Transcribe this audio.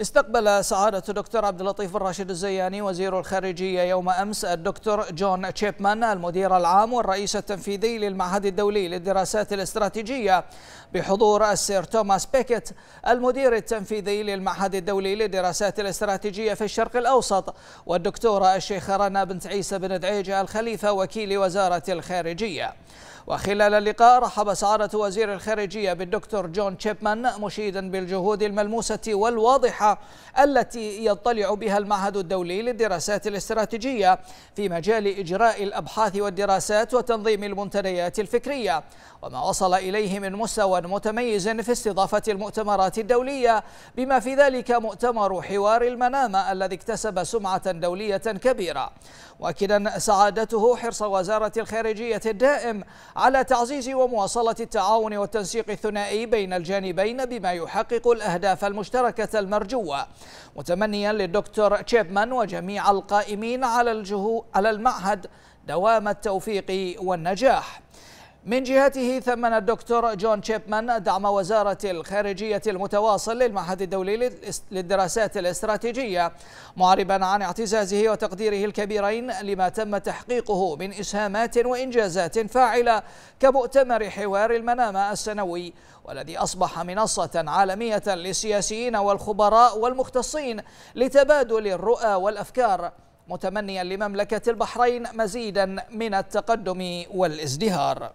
استقبل سعادة الدكتور عبد اللطيف الراشد الزياني وزير الخارجية يوم أمس الدكتور جون تشيبمان المدير العام والرئيس التنفيذي للمعهد الدولي للدراسات الاستراتيجية بحضور السير توماس بيكيت المدير التنفيذي للمعهد الدولي للدراسات الاستراتيجية في الشرق الأوسط والدكتورة الشيخة رنا بنت عيسى بن دعيجة الخليفة وكيل وزارة الخارجية وخلال اللقاء رحب سعادة وزير الخارجية بالدكتور جون تشيبمان مشيدا بالجهود الملموسة والواضحة التي يطلع بها المعهد الدولي للدراسات الاستراتيجية في مجال إجراء الأبحاث والدراسات وتنظيم المنتديات الفكرية وما وصل إليه من مستوى متميز في استضافة المؤتمرات الدولية بما في ذلك مؤتمر حوار المنامة الذي اكتسب سمعة دولية كبيرة مؤكدا سعادته حرص وزارة الخارجية الدائم على تعزيز ومواصلة التعاون والتنسيق الثنائي بين الجانبين بما يحقق الأهداف المشتركة المرجوة جوا متمنيا للدكتور تشيبمان وجميع القائمين على الجهو على المعهد دوام التوفيق والنجاح من جهته ثمن الدكتور جون تشيبمان دعم وزارة الخارجية المتواصل للمعهد الدولي للدراسات الاستراتيجية معربا عن اعتزازه وتقديره الكبيرين لما تم تحقيقه من إسهامات وإنجازات فاعلة كمؤتمر حوار المنامة السنوي والذي أصبح منصة عالمية للسياسيين والخبراء والمختصين لتبادل الرؤى والأفكار متمنيا لمملكة البحرين مزيدا من التقدم والازدهار